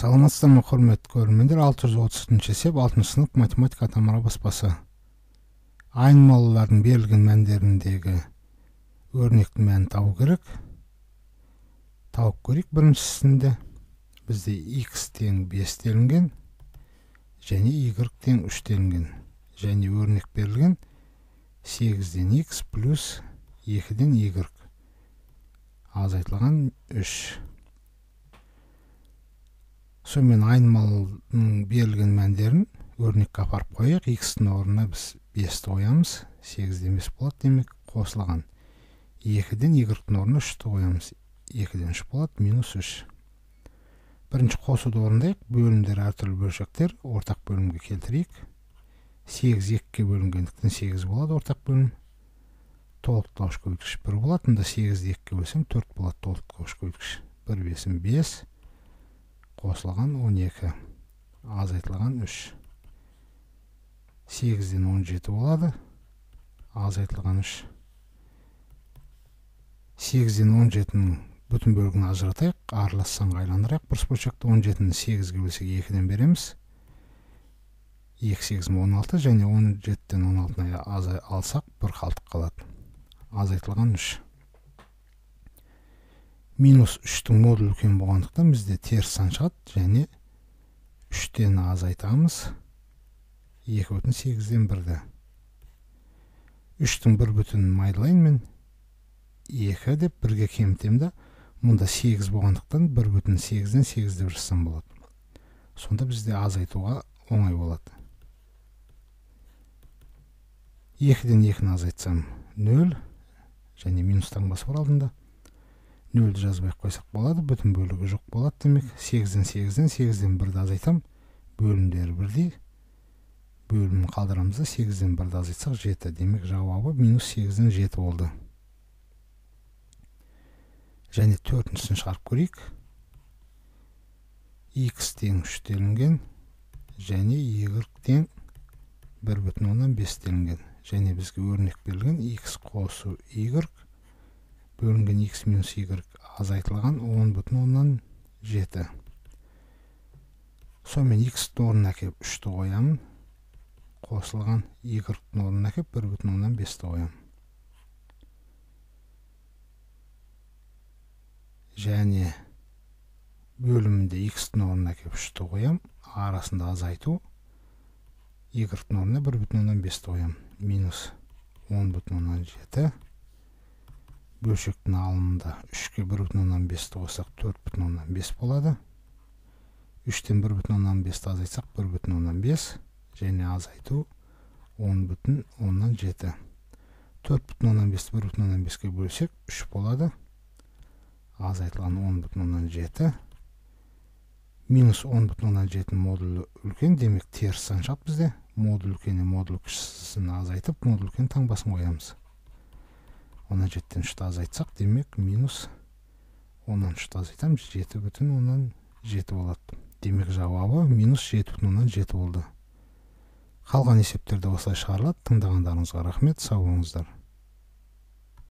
саламатсыздар ма құрметті көрермендер алты жүз отыз төртінші есеп алтыншы сынып математика тамара баспасы айнымалылардың берілген мәндеріндегі өрнекті мәнін табу керек тауып көрейік біріншісінде бізде x тең бес делінген және y тең үш делінген және өрнек берілген сегізден x плюс екіден y азайтылған үш сонымен айнымалының берілген мәндерін өрнекке апарып қояйық икстің тің орнына біз бесті қоямыз сегіз де емес болады демек қосылған екіден игрктің орнына үшті қоямыз екіден үш болады минус үш бірінші қосуды орындайық бөлімдер әртүрлі бөлшектер ортақ бөлімге келтірейік сегіз екіге бөлінгендіктен сегіз болады ортақ бөлім толықтауыш көбейткіш бір болады мында сегізді екіге бөлсем төрт болады толықтауыш көбейткіш бір бесім бес қосылған 12 азайтылған 3 8-ден 17 болады азайтылған 3 8-ден 17-нің бүтін бөлігін ажыратайық аралас санға айландырайық бір бөлшекті 17-ні 8-ге бөлсек 2-ден береміз 2 8 16 және 17 ден 16-ны алсақ бір қалтық қалады азайтылған 3 минус үштің модулі үлкен болғандықтан бізде теріс сан шығады және үштен азайтамыз екі бүтін сегізден бірді үштің бір бүтінін майдалайын мен екі деп бірге кемітемін да мұнда сегіз болғандықтан бір бүтін сегізден сегіз бір жазсам болады сонда бізде азайтуға оңай болады екіден екіні азайтсам нөл және минус таңбасы бар алдында нөлді жазбай ақ қойсақ болады бүтін бөлігі жоқ болады демек сегізден сегізден сегізден бірді азайтамын бөлімдері бірдей бөлімін қалдырамыз да сегізден бірді азайтсақ жеті демек жауабы минус сегізден жеті болды және төртіншісін шығарып көрейік x тең үш делінген және y тең бір бүтін оннан бес делінген және бізге өрнек берілген x қосу y бөлінген x минус y азайтылған он бүтін оннан жеті сонымен х орнына әкеліп үшті қоямын қосылған y орнына әкеліп бір бүтін оннан бесті қоямын және бөлімінде икстің орнына әкеліп үшті қоямын арасында азайту y орнына бір бүтін оннан бесті қоямын минус он бүтін оннан жеті бөлшектің алынында үшке бір бүтін оннан бесті қоссақ төрт бүтін оннан бес болады үштен бір бүтін оннан бесті азайтсақ бір бүтін оннан бес және азайту он бүтін оннан жеті төрт бүтін оннан бесті бір бүтін оннан беске бөлсек үш болады азайтылған он бүтін оннан жеті минус он бүтін оннан жетінің модулі үлкен демек теріс сан шығады бізде модуль үлкеннен модуль кішісін азайтып модуль үлкен таңбасын қоямыз оннан жетіден үшті азайтсақ демек минус оннан үшті азайтамыз жеті бүтін оннан жеті болады демек жауабы минус жеті бүтін оннан жеті болды қалған есептер осылай шығарылады тыңдағандарыңызға рахмет сау болыңыздар